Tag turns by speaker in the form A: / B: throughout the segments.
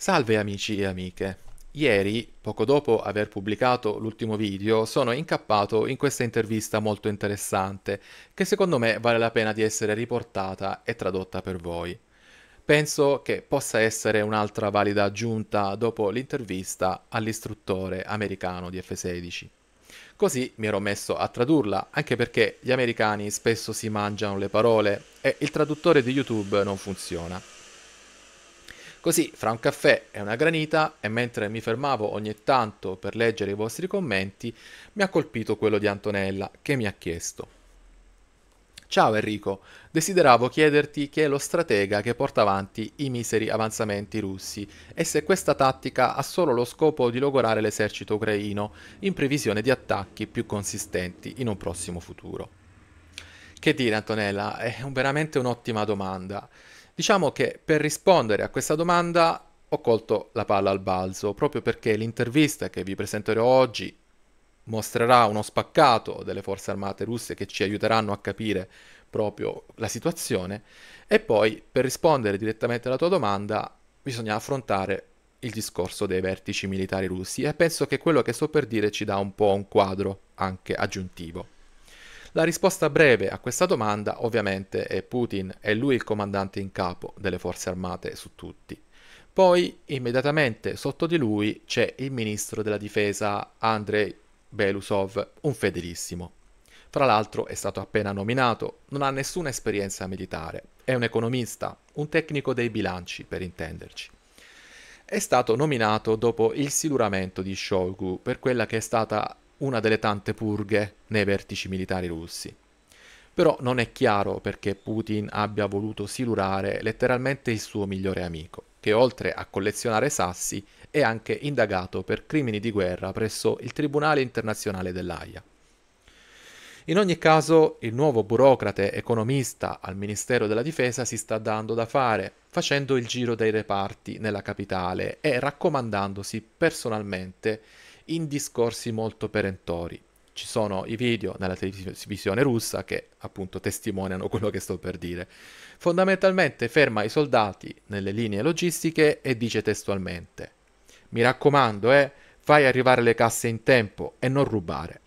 A: Salve amici e amiche. Ieri, poco dopo aver pubblicato l'ultimo video, sono incappato in questa intervista molto interessante, che secondo me vale la pena di essere riportata e tradotta per voi. Penso che possa essere un'altra valida aggiunta dopo l'intervista all'istruttore americano di F-16. Così mi ero messo a tradurla, anche perché gli americani spesso si mangiano le parole e il traduttore di YouTube non funziona. Così, fra un caffè e una granita, e mentre mi fermavo ogni tanto per leggere i vostri commenti, mi ha colpito quello di Antonella, che mi ha chiesto. Ciao Enrico, desideravo chiederti chi è lo stratega che porta avanti i miseri avanzamenti russi e se questa tattica ha solo lo scopo di logorare l'esercito ucraino in previsione di attacchi più consistenti in un prossimo futuro. Che dire Antonella, è veramente un'ottima domanda. Diciamo che per rispondere a questa domanda ho colto la palla al balzo, proprio perché l'intervista che vi presenterò oggi mostrerà uno spaccato delle forze armate russe che ci aiuteranno a capire proprio la situazione e poi per rispondere direttamente alla tua domanda bisogna affrontare il discorso dei vertici militari russi e penso che quello che sto per dire ci dà un po' un quadro anche aggiuntivo. La risposta breve a questa domanda ovviamente è Putin, è lui il comandante in capo delle forze armate su tutti. Poi immediatamente sotto di lui c'è il ministro della difesa Andrei Belusov, un fedelissimo. Fra l'altro è stato appena nominato, non ha nessuna esperienza militare, è un economista, un tecnico dei bilanci per intenderci. È stato nominato dopo il siluramento di Shoigu per quella che è stata una delle tante purghe nei vertici militari russi. Però non è chiaro perché Putin abbia voluto silurare letteralmente il suo migliore amico, che oltre a collezionare sassi è anche indagato per crimini di guerra presso il Tribunale internazionale dell'AIA. In ogni caso, il nuovo burocrate economista al Ministero della Difesa si sta dando da fare, facendo il giro dei reparti nella capitale e raccomandandosi personalmente in discorsi molto perentori. Ci sono i video nella televisione russa che appunto testimoniano quello che sto per dire. Fondamentalmente ferma i soldati nelle linee logistiche e dice testualmente: Mi raccomando, eh, fai arrivare le casse in tempo e non rubare.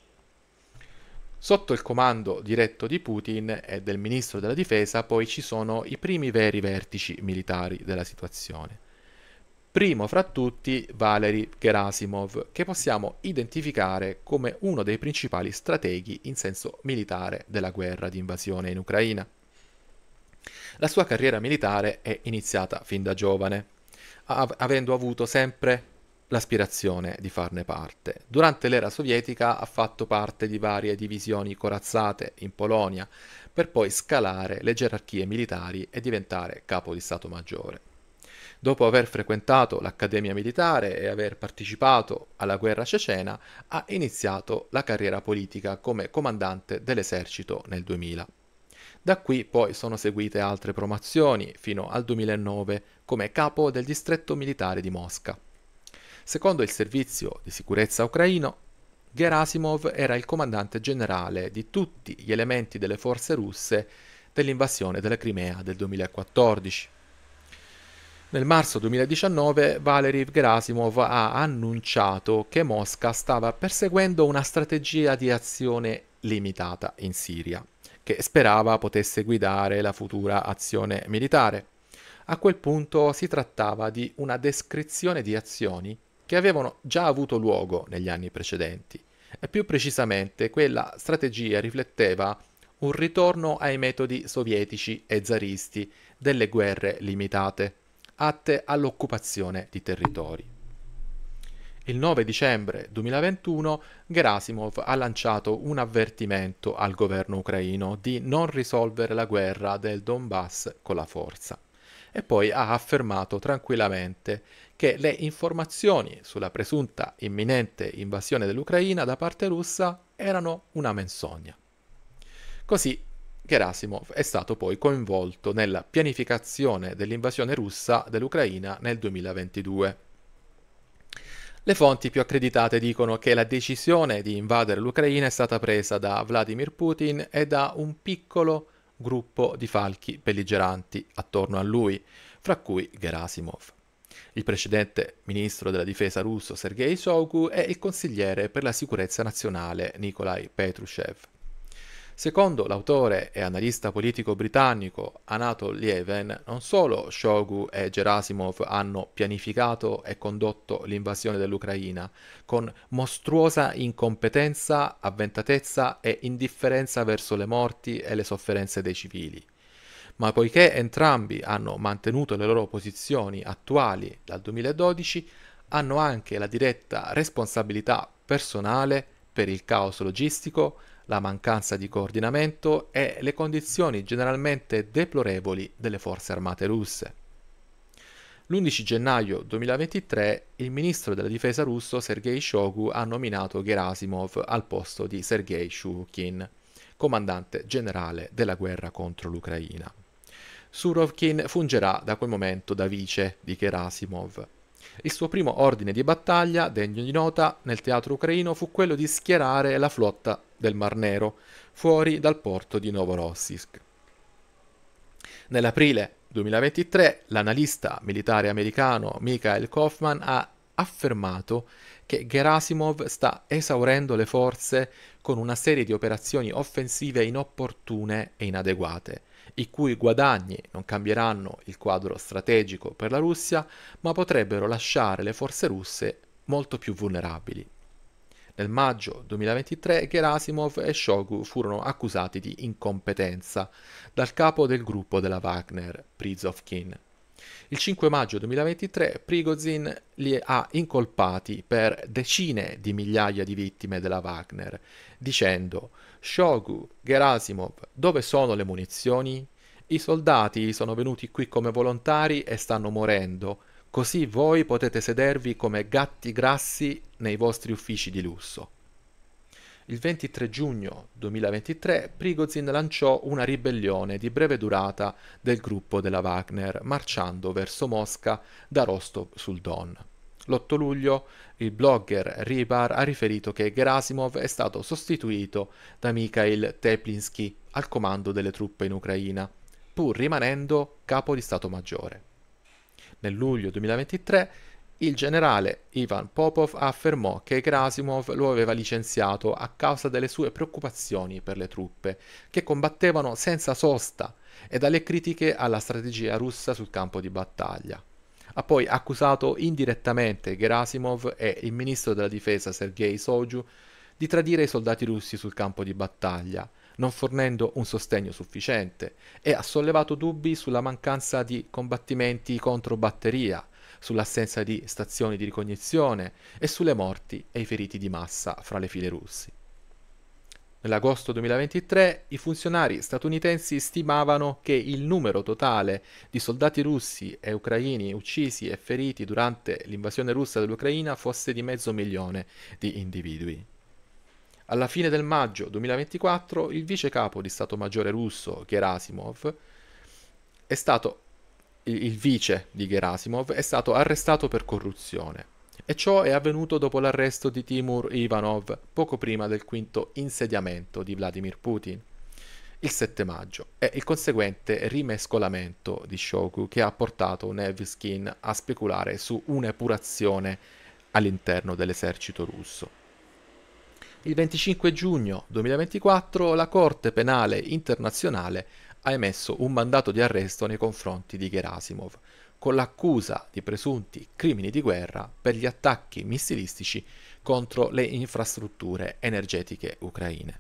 A: Sotto il comando diretto di Putin e del ministro della difesa poi ci sono i primi veri vertici militari della situazione. Primo fra tutti Valery Gerasimov, che possiamo identificare come uno dei principali strateghi in senso militare della guerra di invasione in Ucraina. La sua carriera militare è iniziata fin da giovane, av- avendo avuto sempre l'aspirazione di farne parte. Durante l'era sovietica ha fatto parte di varie divisioni corazzate in Polonia, per poi scalare le gerarchie militari e diventare capo di Stato Maggiore. Dopo aver frequentato l'Accademia Militare e aver partecipato alla guerra cecena, ha iniziato la carriera politica come comandante dell'esercito nel 2000. Da qui poi sono seguite altre promozioni fino al 2009 come capo del distretto militare di Mosca. Secondo il servizio di sicurezza ucraino, Gerasimov era il comandante generale di tutti gli elementi delle forze russe dell'invasione della Crimea del 2014. Nel marzo 2019 Valery Gerasimov ha annunciato che Mosca stava perseguendo una strategia di azione limitata in Siria, che sperava potesse guidare la futura azione militare. A quel punto si trattava di una descrizione di azioni che avevano già avuto luogo negli anni precedenti e più precisamente quella strategia rifletteva un ritorno ai metodi sovietici e zaristi delle guerre limitate atte all'occupazione di territori. Il 9 dicembre 2021 Gerasimov ha lanciato un avvertimento al governo ucraino di non risolvere la guerra del Donbass con la forza e poi ha affermato tranquillamente che le informazioni sulla presunta imminente invasione dell'Ucraina da parte russa erano una menzogna. Così Gerasimov è stato poi coinvolto nella pianificazione dell'invasione russa dell'Ucraina nel 2022. Le fonti più accreditate dicono che la decisione di invadere l'Ucraina è stata presa da Vladimir Putin e da un piccolo gruppo di falchi belligeranti attorno a lui, fra cui Gerasimov. Il precedente ministro della difesa russo Sergei Shoigu e il consigliere per la sicurezza nazionale Nikolai Petrushev. Secondo l'autore e analista politico britannico Anatol Lieven, non solo Shogu e Gerasimov hanno pianificato e condotto l'invasione dell'Ucraina con mostruosa incompetenza, avventatezza e indifferenza verso le morti e le sofferenze dei civili ma poiché entrambi hanno mantenuto le loro posizioni attuali dal 2012, hanno anche la diretta responsabilità personale per il caos logistico, la mancanza di coordinamento e le condizioni generalmente deplorevoli delle forze armate russe. L'11 gennaio 2023 il ministro della difesa russo Sergei Shogu ha nominato Gerasimov al posto di Sergei Shukin, comandante generale della guerra contro l'Ucraina. Surovkin fungerà da quel momento da vice di Gerasimov. Il suo primo ordine di battaglia, degno di nota nel teatro ucraino, fu quello di schierare la flotta del Mar Nero fuori dal porto di Novorossiysk. Nell'aprile 2023 l'analista militare americano Michael Kaufman ha affermato che Gerasimov sta esaurendo le forze con una serie di operazioni offensive inopportune e inadeguate i cui guadagni non cambieranno il quadro strategico per la Russia, ma potrebbero lasciare le forze russe molto più vulnerabili. Nel maggio 2023 Gerasimov e Shogu furono accusati di incompetenza dal capo del gruppo della Wagner, Prizovkin. Il 5 maggio 2023 Prigozhin li ha incolpati per decine di migliaia di vittime della Wagner, dicendo Shogu, Gerasimov, dove sono le munizioni? I soldati sono venuti qui come volontari e stanno morendo, così voi potete sedervi come gatti grassi nei vostri uffici di lusso. Il 23 giugno 2023 Prigozhin lanciò una ribellione di breve durata del gruppo della Wagner, marciando verso Mosca da Rostov sul Don. L'8 luglio il blogger Ribar ha riferito che Gerasimov è stato sostituito da Mikhail Teplinsky al comando delle truppe in Ucraina, pur rimanendo capo di Stato Maggiore. Nel luglio 2023 il generale Ivan Popov affermò che Krasimov lo aveva licenziato a causa delle sue preoccupazioni per le truppe, che combattevano senza sosta, e dalle critiche alla strategia russa sul campo di battaglia. Ha poi accusato indirettamente Gerasimov e il ministro della difesa Sergei Soju di tradire i soldati russi sul campo di battaglia, non fornendo un sostegno sufficiente, e ha sollevato dubbi sulla mancanza di combattimenti contro batteria, sull'assenza di stazioni di ricognizione e sulle morti e i feriti di massa fra le file russi. Nell'agosto 2023 i funzionari statunitensi stimavano che il numero totale di soldati russi e ucraini uccisi e feriti durante l'invasione russa dell'Ucraina fosse di mezzo milione di individui. Alla fine del maggio 2024 il vice capo di Stato Maggiore russo Gerasimov è stato il vice di Gerasimov, è stato arrestato per corruzione. E ciò è avvenuto dopo l'arresto di Timur Ivanov, poco prima del quinto insediamento di Vladimir Putin, il 7 maggio, e il conseguente rimescolamento di Shoku che ha portato Nevskin a speculare su un'epurazione all'interno dell'esercito russo. Il 25 giugno 2024 la Corte Penale Internazionale ha emesso un mandato di arresto nei confronti di Gerasimov, con l'accusa di presunti crimini di guerra per gli attacchi missilistici contro le infrastrutture energetiche ucraine.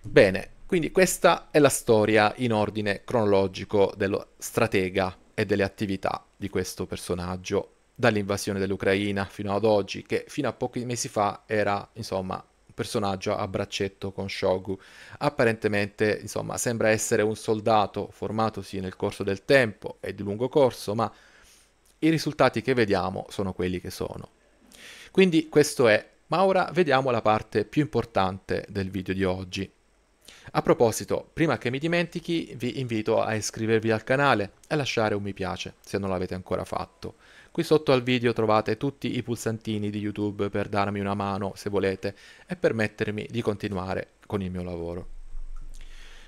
A: Bene, quindi questa è la storia in ordine cronologico dello stratega e delle attività di questo personaggio, dall'invasione dell'Ucraina fino ad oggi, che fino a pochi mesi fa era, insomma, personaggio a braccetto con Shogu. Apparentemente, insomma, sembra essere un soldato formatosi nel corso del tempo e di lungo corso, ma i risultati che vediamo sono quelli che sono. Quindi questo è, ma ora vediamo la parte più importante del video di oggi. A proposito, prima che mi dimentichi, vi invito a iscrivervi al canale e lasciare un mi piace se non l'avete ancora fatto. Qui sotto al video trovate tutti i pulsantini di YouTube per darmi una mano se volete e permettermi di continuare con il mio lavoro.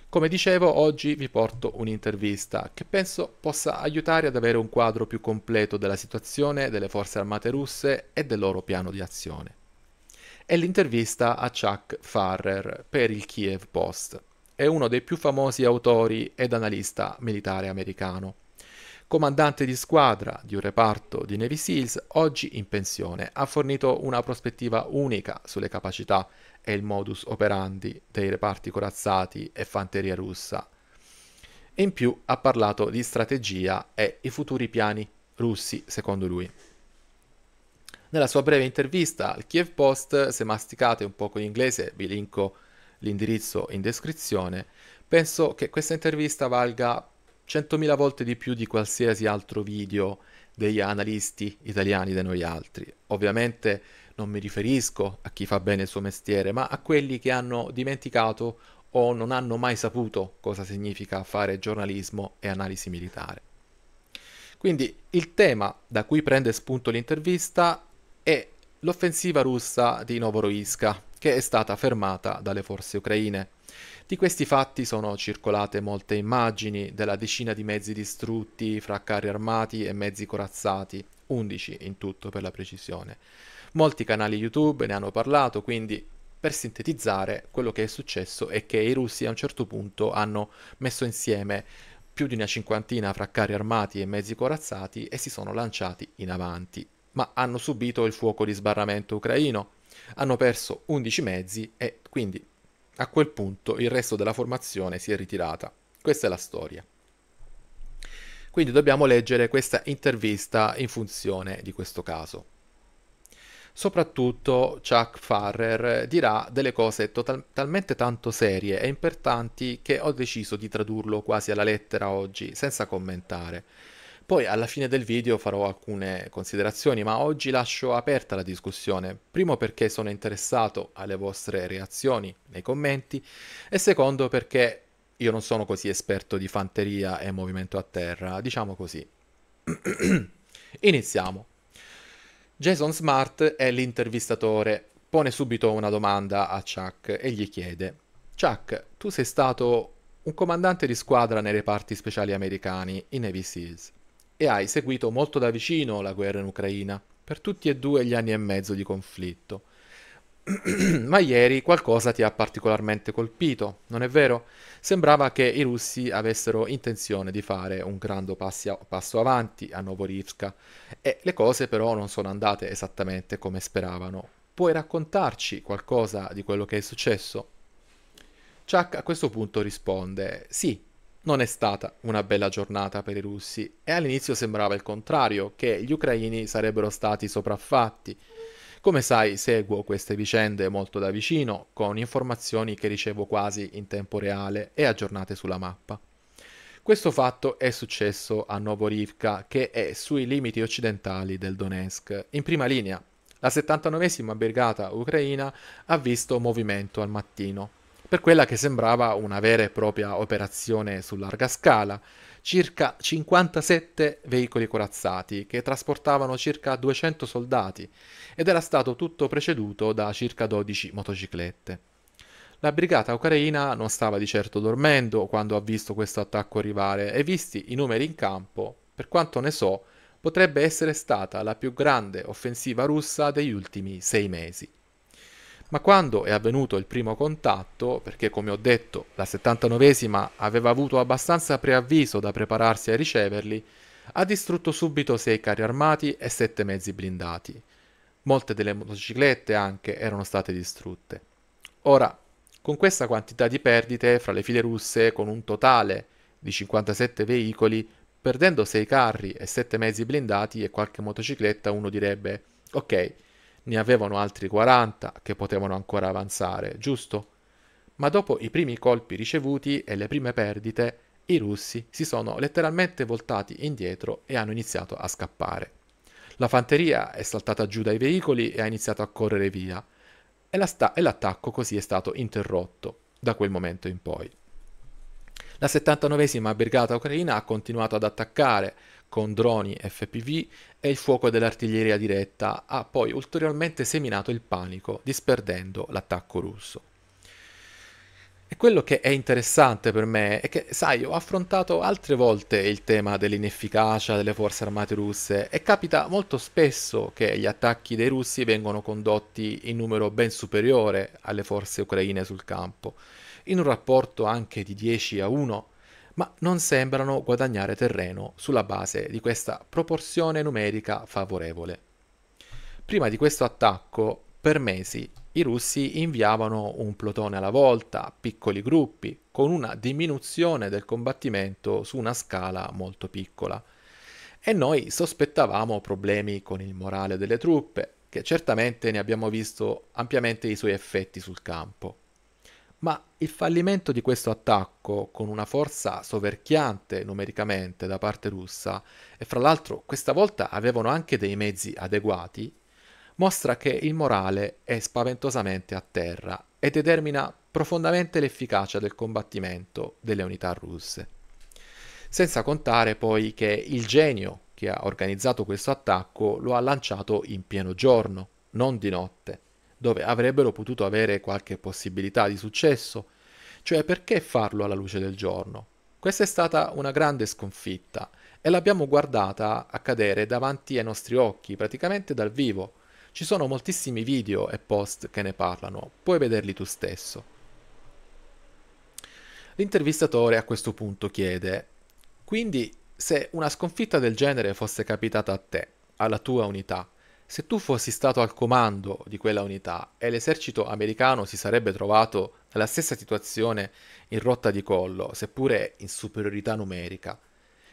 A: Come dicevo, oggi vi porto un'intervista che penso possa aiutare ad avere un quadro più completo della situazione delle forze armate russe e del loro piano di azione. È l'intervista a Chuck Farrer per il Kiev Post. È uno dei più famosi autori ed analista militare americano comandante di squadra di un reparto di Navy SEALs, oggi in pensione, ha fornito una prospettiva unica sulle capacità e il modus operandi dei reparti corazzati e fanteria russa. In più ha parlato di strategia e i futuri piani russi, secondo lui. Nella sua breve intervista al Kiev Post, se masticate un poco l'inglese, vi linko l'indirizzo in descrizione, penso che questa intervista valga 100.000 volte di più di qualsiasi altro video degli analisti italiani da noi altri. Ovviamente non mi riferisco a chi fa bene il suo mestiere, ma a quelli che hanno dimenticato o non hanno mai saputo cosa significa fare giornalismo e analisi militare. Quindi il tema da cui prende spunto l'intervista è l'offensiva russa di Novoroiska, che è stata fermata dalle forze ucraine. Di questi fatti sono circolate molte immagini della decina di mezzi distrutti fra carri armati e mezzi corazzati, 11 in tutto per la precisione. Molti canali YouTube ne hanno parlato, quindi per sintetizzare quello che è successo è che i russi a un certo punto hanno messo insieme più di una cinquantina fra carri armati e mezzi corazzati e si sono lanciati in avanti ma hanno subito il fuoco di sbarramento ucraino, hanno perso 11 mezzi e quindi a quel punto il resto della formazione si è ritirata. Questa è la storia. Quindi dobbiamo leggere questa intervista in funzione di questo caso. Soprattutto Chuck Farrer dirà delle cose total- talmente tanto serie e importanti che ho deciso di tradurlo quasi alla lettera oggi, senza commentare. Poi alla fine del video farò alcune considerazioni, ma oggi lascio aperta la discussione, primo perché sono interessato alle vostre reazioni nei commenti e secondo perché io non sono così esperto di fanteria e movimento a terra, diciamo così. Iniziamo. Jason Smart è l'intervistatore, pone subito una domanda a Chuck e gli chiede Chuck, tu sei stato un comandante di squadra nei reparti speciali americani, i Navy Seals e hai seguito molto da vicino la guerra in Ucraina, per tutti e due gli anni e mezzo di conflitto. Ma ieri qualcosa ti ha particolarmente colpito, non è vero? Sembrava che i russi avessero intenzione di fare un grande passo avanti a Novorivka e le cose però non sono andate esattamente come speravano. Puoi raccontarci qualcosa di quello che è successo? Chuck a questo punto risponde: Sì, non è stata una bella giornata per i russi e all'inizio sembrava il contrario, che gli ucraini sarebbero stati sopraffatti. Come sai, seguo queste vicende molto da vicino, con informazioni che ricevo quasi in tempo reale e aggiornate sulla mappa. Questo fatto è successo a Novorivka, che è sui limiti occidentali del Donetsk, in prima linea. La 79esima brigata ucraina ha visto movimento al mattino per quella che sembrava una vera e propria operazione su larga scala, circa 57 veicoli corazzati che trasportavano circa 200 soldati ed era stato tutto preceduto da circa 12 motociclette. La brigata ucraina non stava di certo dormendo quando ha visto questo attacco arrivare e visti i numeri in campo, per quanto ne so, potrebbe essere stata la più grande offensiva russa degli ultimi sei mesi. Ma quando è avvenuto il primo contatto, perché come ho detto la 79esima aveva avuto abbastanza preavviso da prepararsi a riceverli, ha distrutto subito sei carri armati e sette mezzi blindati. Molte delle motociclette anche erano state distrutte. Ora, con questa quantità di perdite fra le file russe, con un totale di 57 veicoli, perdendo 6 carri e 7 mezzi blindati e qualche motocicletta, uno direbbe: Ok, ne avevano altri 40 che potevano ancora avanzare, giusto? Ma dopo i primi colpi ricevuti e le prime perdite, i russi si sono letteralmente voltati indietro e hanno iniziato a scappare. La fanteria è saltata giù dai veicoli e ha iniziato a correre via, e, l'attacco così è stato interrotto da quel momento in poi. La 79esima Brigata Ucraina ha continuato ad attaccare con droni FPV e il fuoco dell'artiglieria diretta ha poi ulteriormente seminato il panico, disperdendo l'attacco russo. E quello che è interessante per me è che, sai, ho affrontato altre volte il tema dell'inefficacia delle forze armate russe e capita molto spesso che gli attacchi dei russi vengono condotti in numero ben superiore alle forze ucraine sul campo in un rapporto anche di 10 a 1, ma non sembrano guadagnare terreno sulla base di questa proporzione numerica favorevole. Prima di questo attacco, per mesi, i russi inviavano un plotone alla volta, piccoli gruppi, con una diminuzione del combattimento su una scala molto piccola. E noi sospettavamo problemi con il morale delle truppe, che certamente ne abbiamo visto ampiamente i suoi effetti sul campo. Ma il fallimento di questo attacco, con una forza soverchiante numericamente da parte russa, e fra l'altro questa volta avevano anche dei mezzi adeguati, mostra che il morale è spaventosamente a terra e determina profondamente l'efficacia del combattimento delle unità russe. Senza contare poi che il genio che ha organizzato questo attacco lo ha lanciato in pieno giorno, non di notte dove avrebbero potuto avere qualche possibilità di successo, cioè perché farlo alla luce del giorno? Questa è stata una grande sconfitta e l'abbiamo guardata accadere davanti ai nostri occhi, praticamente dal vivo. Ci sono moltissimi video e post che ne parlano, puoi vederli tu stesso. L'intervistatore a questo punto chiede, quindi se una sconfitta del genere fosse capitata a te, alla tua unità, se tu fossi stato al comando di quella unità e l'esercito americano si sarebbe trovato nella stessa situazione in rotta di collo, seppure in superiorità numerica,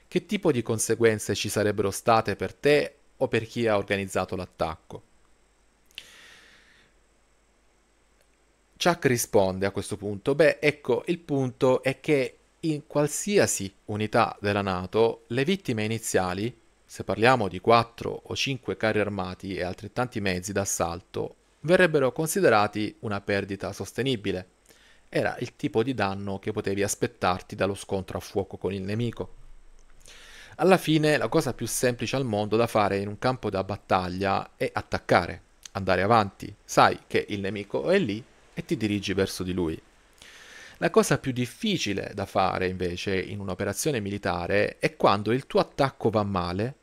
A: che tipo di conseguenze ci sarebbero state per te o per chi ha organizzato l'attacco? Chuck risponde a questo punto, beh ecco il punto è che in qualsiasi unità della Nato le vittime iniziali se parliamo di 4 o 5 carri armati e altrettanti mezzi d'assalto, verrebbero considerati una perdita sostenibile. Era il tipo di danno che potevi aspettarti dallo scontro a fuoco con il nemico. Alla fine la cosa più semplice al mondo da fare in un campo da battaglia è attaccare, andare avanti, sai che il nemico è lì e ti dirigi verso di lui. La cosa più difficile da fare invece in un'operazione militare è quando il tuo attacco va male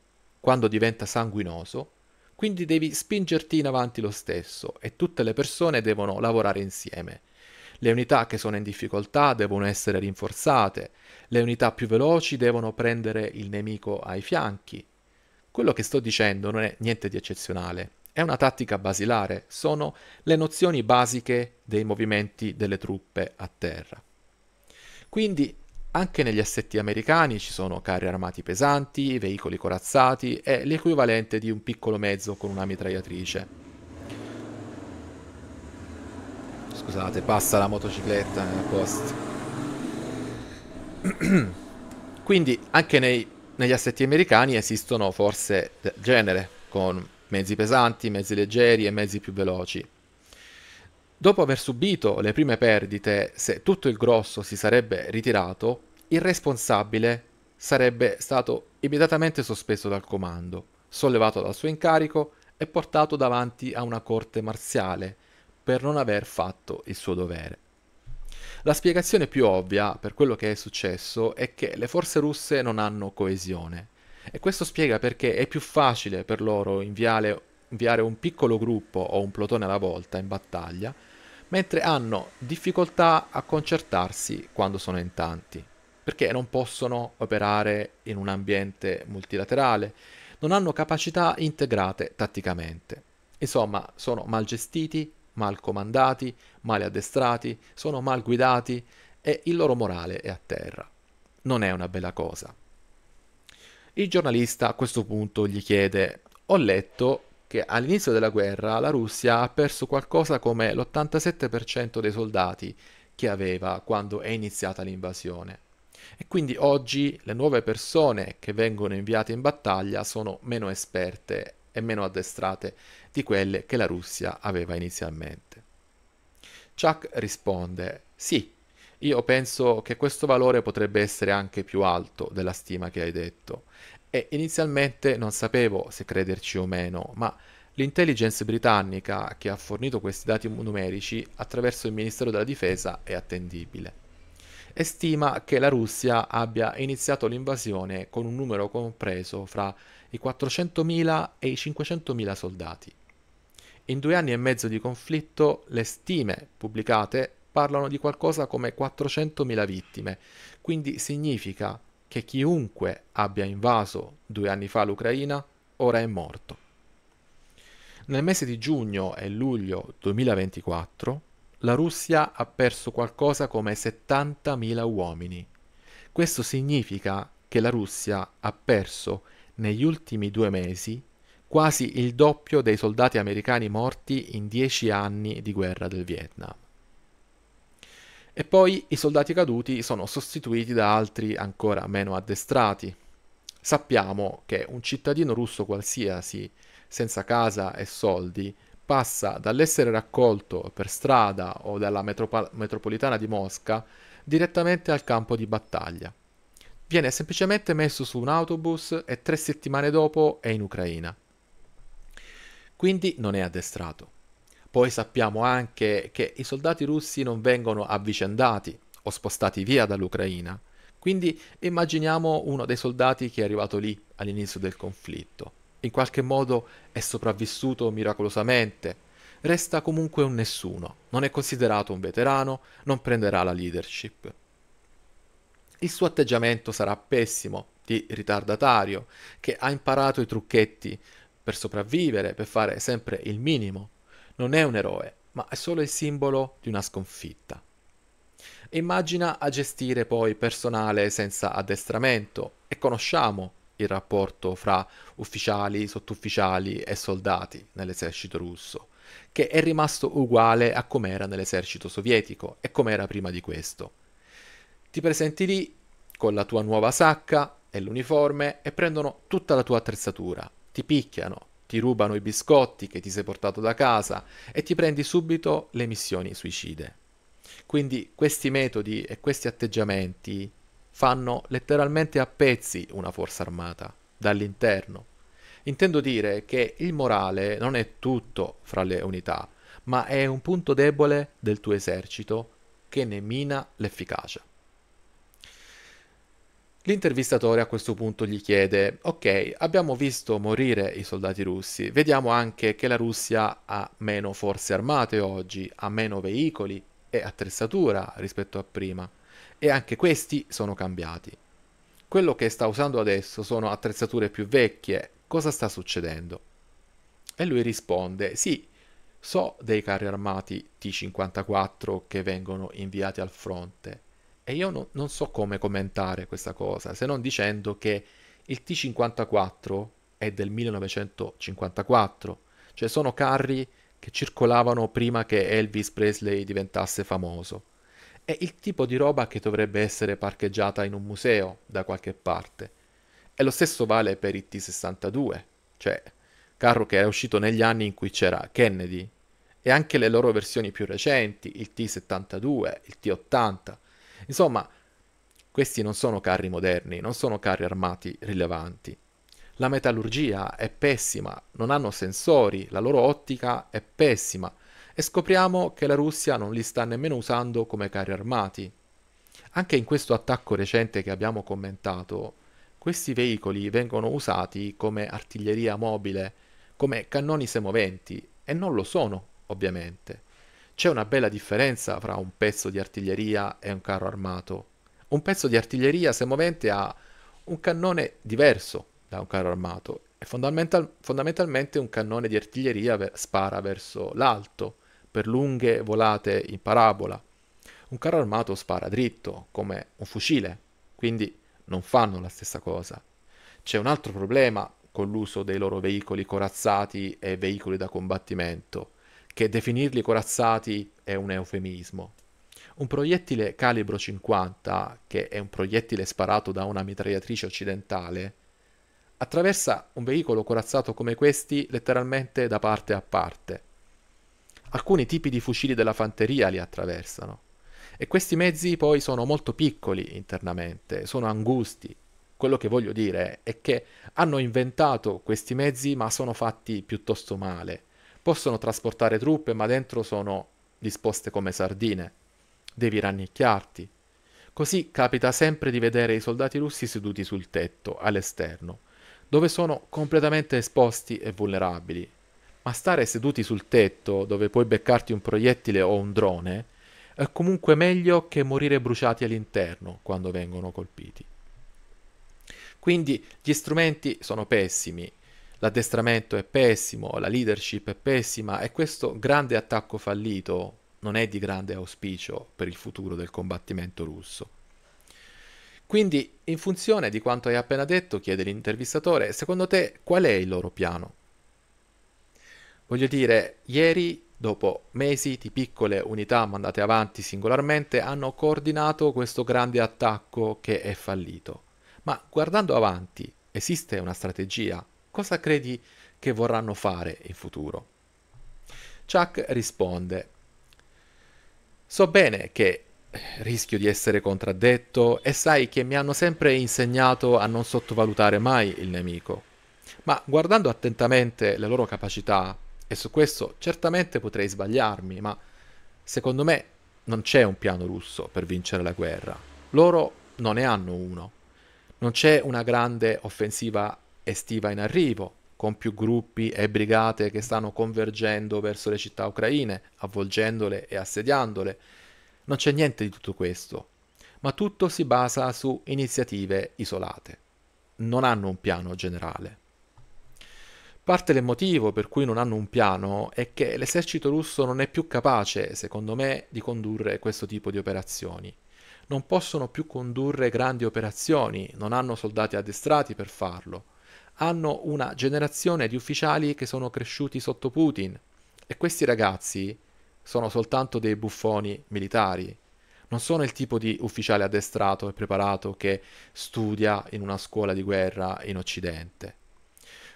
A: quando diventa sanguinoso, quindi devi spingerti in avanti lo stesso e tutte le persone devono lavorare insieme. Le unità che sono in difficoltà devono essere rinforzate, le unità più veloci devono prendere il nemico ai fianchi. Quello che sto dicendo non è niente di eccezionale, è una tattica basilare, sono le nozioni basiche dei movimenti delle truppe a terra. Quindi anche negli assetti americani ci sono carri armati pesanti, veicoli corazzati e l'equivalente di un piccolo mezzo con una mitragliatrice. Scusate, passa la motocicletta post. Quindi anche nei, negli assetti americani esistono forze del genere, con mezzi pesanti, mezzi leggeri e mezzi più veloci. Dopo aver subito le prime perdite, se tutto il grosso si sarebbe ritirato, il responsabile sarebbe stato immediatamente sospeso dal comando, sollevato dal suo incarico e portato davanti a una corte marziale per non aver fatto il suo dovere. La spiegazione più ovvia per quello che è successo è che le forze russe non hanno coesione e questo spiega perché è più facile per loro inviare, inviare un piccolo gruppo o un plotone alla volta in battaglia mentre hanno difficoltà a concertarsi quando sono in tanti, perché non possono operare in un ambiente multilaterale, non hanno capacità integrate tatticamente. Insomma, sono mal gestiti, mal comandati, male addestrati, sono mal guidati e il loro morale è a terra. Non è una bella cosa. Il giornalista a questo punto gli chiede, ho letto che all'inizio della guerra la Russia ha perso qualcosa come l'87% dei soldati che aveva quando è iniziata l'invasione. E quindi oggi le nuove persone che vengono inviate in battaglia sono meno esperte e meno addestrate di quelle che la Russia aveva inizialmente. Chuck risponde, sì, io penso che questo valore potrebbe essere anche più alto della stima che hai detto, e inizialmente non sapevo se crederci o meno, ma l'intelligence britannica che ha fornito questi dati numerici attraverso il Ministero della Difesa è attendibile e stima che la Russia abbia iniziato l'invasione con un numero compreso fra i 400.000 e i 500.000 soldati. In due anni e mezzo di conflitto le stime pubblicate parlano di qualcosa come 400.000 vittime, quindi significa che chiunque abbia invaso due anni fa l'Ucraina ora è morto. Nel mese di giugno e luglio 2024 la Russia ha perso qualcosa come 70.000 uomini. Questo significa che la Russia ha perso negli ultimi due mesi quasi il doppio dei soldati americani morti in dieci anni di guerra del Vietnam. E poi i soldati caduti sono sostituiti da altri ancora meno addestrati. Sappiamo che un cittadino russo qualsiasi, senza casa e soldi, passa dall'essere raccolto per strada o dalla metropo- metropolitana di Mosca direttamente al campo di battaglia. Viene semplicemente messo su un autobus e tre settimane dopo è in Ucraina. Quindi non è addestrato. Poi sappiamo anche che i soldati russi non vengono avvicendati o spostati via dall'Ucraina. Quindi immaginiamo uno dei soldati che è arrivato lì all'inizio del conflitto. In qualche modo è sopravvissuto miracolosamente. Resta comunque un nessuno, non è considerato un veterano, non prenderà la leadership. Il suo atteggiamento sarà pessimo, di ritardatario, che ha imparato i trucchetti per sopravvivere, per fare sempre il minimo, non è un eroe, ma è solo il simbolo di una sconfitta. Immagina a gestire poi personale senza addestramento e conosciamo il rapporto fra ufficiali, sottufficiali e soldati nell'esercito russo, che è rimasto uguale a com'era nell'esercito sovietico e com'era prima di questo. Ti presenti lì con la tua nuova sacca e l'uniforme e prendono tutta la tua attrezzatura, ti picchiano, ti rubano i biscotti che ti sei portato da casa e ti prendi subito le missioni suicide. Quindi questi metodi e questi atteggiamenti fanno letteralmente a pezzi una forza armata, dall'interno. Intendo dire che il morale non è tutto fra le unità, ma è un punto debole del tuo esercito che ne mina l'efficacia. L'intervistatore a questo punto gli chiede, ok, abbiamo visto morire i soldati russi, vediamo anche che la Russia ha meno forze armate oggi, ha meno veicoli e attrezzatura rispetto a prima, e anche questi sono cambiati. Quello che sta usando adesso sono attrezzature più vecchie, cosa sta succedendo? E lui risponde, sì, so dei carri armati T-54 che vengono inviati al fronte, e io no, non so come commentare questa cosa, se non dicendo che il T54 è del 1954, cioè sono carri che circolavano prima che Elvis Presley diventasse famoso. È il tipo di roba che dovrebbe essere parcheggiata in un museo da qualche parte. E lo stesso vale per il T62, cioè carro che era uscito negli anni in cui c'era Kennedy, e anche le loro versioni più recenti, il T72, il T80, Insomma, questi non sono carri moderni, non sono carri armati rilevanti. La metallurgia è pessima, non hanno sensori, la loro ottica è pessima e scopriamo che la Russia non li sta nemmeno usando come carri armati. Anche in questo attacco recente che abbiamo commentato, questi veicoli vengono usati come artiglieria mobile, come cannoni semoventi e non lo sono, ovviamente. C'è una bella differenza fra un pezzo di artiglieria e un carro armato. Un pezzo di artiglieria semovente ha un cannone diverso da un carro armato e fondamental- fondamentalmente un cannone di artiglieria ver- spara verso l'alto per lunghe volate in parabola. Un carro armato spara dritto come un fucile, quindi non fanno la stessa cosa. C'è un altro problema con l'uso dei loro veicoli corazzati e veicoli da combattimento che definirli corazzati è un eufemismo. Un proiettile calibro 50, che è un proiettile sparato da una mitragliatrice occidentale, attraversa un veicolo corazzato come questi letteralmente da parte a parte. Alcuni tipi di fucili della fanteria li attraversano e questi mezzi poi sono molto piccoli internamente, sono angusti. Quello che voglio dire è che hanno inventato questi mezzi ma sono fatti piuttosto male. Possono trasportare truppe, ma dentro sono disposte come sardine. Devi rannicchiarti. Così capita sempre di vedere i soldati russi seduti sul tetto, all'esterno, dove sono completamente esposti e vulnerabili. Ma stare seduti sul tetto, dove puoi beccarti un proiettile o un drone, è comunque meglio che morire bruciati all'interno quando vengono colpiti. Quindi gli strumenti sono pessimi l'addestramento è pessimo, la leadership è pessima e questo grande attacco fallito non è di grande auspicio per il futuro del combattimento russo. Quindi, in funzione di quanto hai appena detto, chiede l'intervistatore, secondo te qual è il loro piano? Voglio dire, ieri, dopo mesi di piccole unità mandate avanti singolarmente, hanno coordinato questo grande attacco che è fallito. Ma guardando avanti, esiste una strategia cosa credi che vorranno fare in futuro? Chuck risponde, so bene che rischio di essere contraddetto e sai che mi hanno sempre insegnato a non sottovalutare mai il nemico, ma guardando attentamente le loro capacità, e su questo certamente potrei sbagliarmi, ma secondo me non c'è un piano russo per vincere la guerra. Loro non ne hanno uno. Non c'è una grande offensiva estiva in arrivo, con più gruppi e brigate che stanno convergendo verso le città ucraine, avvolgendole e assediandole. Non c'è niente di tutto questo, ma tutto si basa su iniziative isolate. Non hanno un piano generale. Parte del motivo per cui non hanno un piano è che l'esercito russo non è più capace, secondo me, di condurre questo tipo di operazioni. Non possono più condurre grandi operazioni, non hanno soldati addestrati per farlo hanno una generazione di ufficiali che sono cresciuti sotto Putin e questi ragazzi sono soltanto dei buffoni militari. Non sono il tipo di ufficiale addestrato e preparato che studia in una scuola di guerra in Occidente.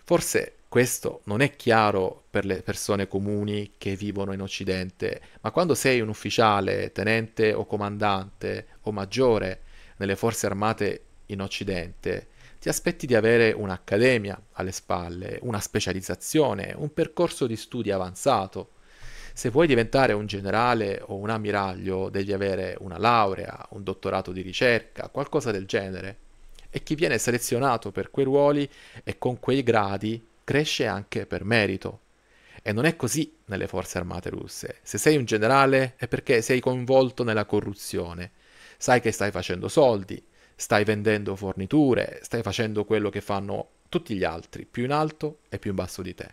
A: Forse questo non è chiaro per le persone comuni che vivono in Occidente, ma quando sei un ufficiale, tenente o comandante o maggiore nelle forze armate in Occidente, ti aspetti di avere un'accademia alle spalle, una specializzazione, un percorso di studi avanzato. Se vuoi diventare un generale o un ammiraglio devi avere una laurea, un dottorato di ricerca, qualcosa del genere. E chi viene selezionato per quei ruoli e con quei gradi cresce anche per merito. E non è così nelle forze armate russe. Se sei un generale è perché sei coinvolto nella corruzione, sai che stai facendo soldi, stai vendendo forniture, stai facendo quello che fanno tutti gli altri, più in alto e più in basso di te.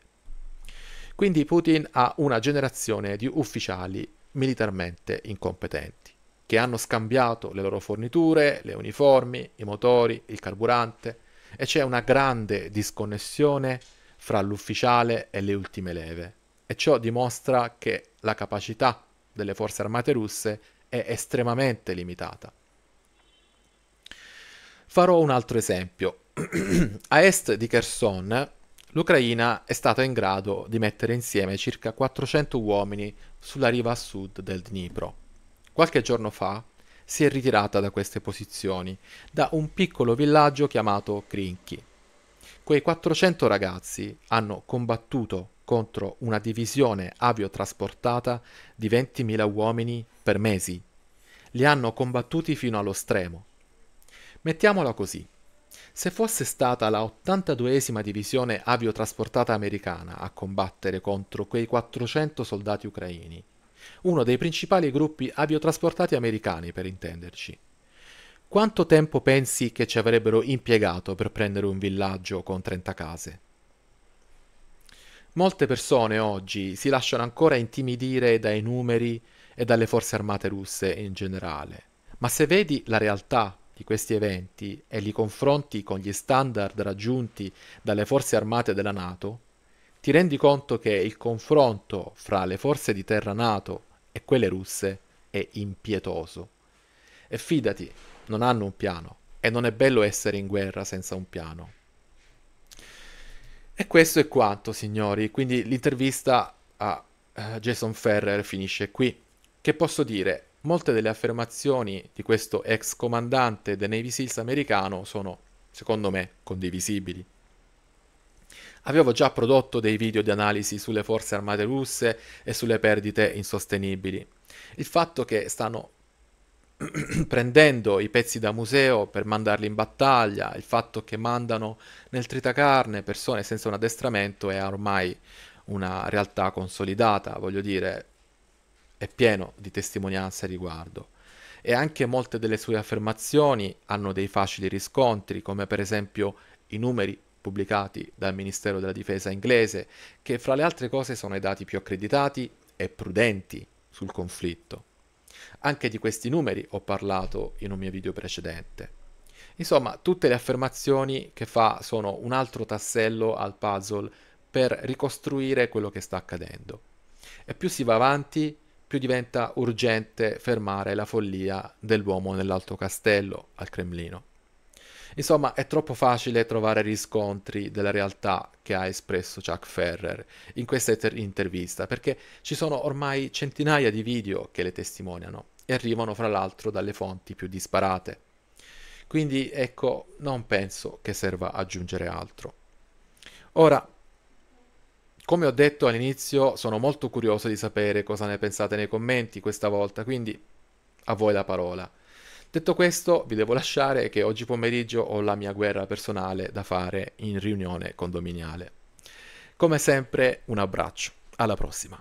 A: Quindi Putin ha una generazione di ufficiali militarmente incompetenti, che hanno scambiato le loro forniture, le uniformi, i motori, il carburante e c'è una grande disconnessione fra l'ufficiale e le ultime leve. E ciò dimostra che la capacità delle forze armate russe è estremamente limitata. Farò un altro esempio. A est di Kherson, l'Ucraina è stata in grado di mettere insieme circa 400 uomini sulla riva a sud del Dnipro. Qualche giorno fa si è ritirata da queste posizioni, da un piccolo villaggio chiamato Krinki. Quei 400 ragazzi hanno combattuto contro una divisione aviotrasportata di 20.000 uomini per mesi. Li hanno combattuti fino allo stremo. Mettiamola così. Se fosse stata la 82esima divisione aviotrasportata americana a combattere contro quei 400 soldati ucraini, uno dei principali gruppi aviotrasportati americani per intenderci, quanto tempo pensi che ci avrebbero impiegato per prendere un villaggio con 30 case? Molte persone oggi si lasciano ancora intimidire dai numeri e dalle forze armate russe in generale, ma se vedi la realtà di questi eventi e li confronti con gli standard raggiunti dalle forze armate della Nato, ti rendi conto che il confronto fra le forze di terra Nato e quelle russe è impietoso. E fidati, non hanno un piano e non è bello essere in guerra senza un piano. E questo è quanto, signori. Quindi l'intervista a eh, Jason Ferrer finisce qui. Che posso dire? Molte delle affermazioni di questo ex comandante del Navy Seals americano sono, secondo me, condivisibili. Avevo già prodotto dei video di analisi sulle forze armate russe e sulle perdite insostenibili. Il fatto che stanno prendendo i pezzi da museo per mandarli in battaglia, il fatto che mandano nel tritacarne persone senza un addestramento è ormai una realtà consolidata, voglio dire, è pieno di testimonianze a riguardo e anche molte delle sue affermazioni hanno dei facili riscontri, come per esempio i numeri pubblicati dal Ministero della Difesa inglese, che fra le altre cose sono i dati più accreditati e prudenti sul conflitto. Anche di questi numeri ho parlato in un mio video precedente. Insomma, tutte le affermazioni che fa sono un altro tassello al puzzle per ricostruire quello che sta accadendo. E più si va avanti, più diventa urgente fermare la follia dell'uomo nell'alto castello al Cremlino. Insomma, è troppo facile trovare riscontri della realtà che ha espresso Chuck Ferrer in questa intervista, perché ci sono ormai centinaia di video che le testimoniano e arrivano fra l'altro dalle fonti più disparate. Quindi ecco, non penso che serva aggiungere altro. Ora, come ho detto all'inizio, sono molto curioso di sapere cosa ne pensate nei commenti questa volta, quindi a voi la parola. Detto questo, vi devo lasciare che oggi pomeriggio ho la mia guerra personale da fare in riunione condominiale. Come sempre, un abbraccio. Alla prossima.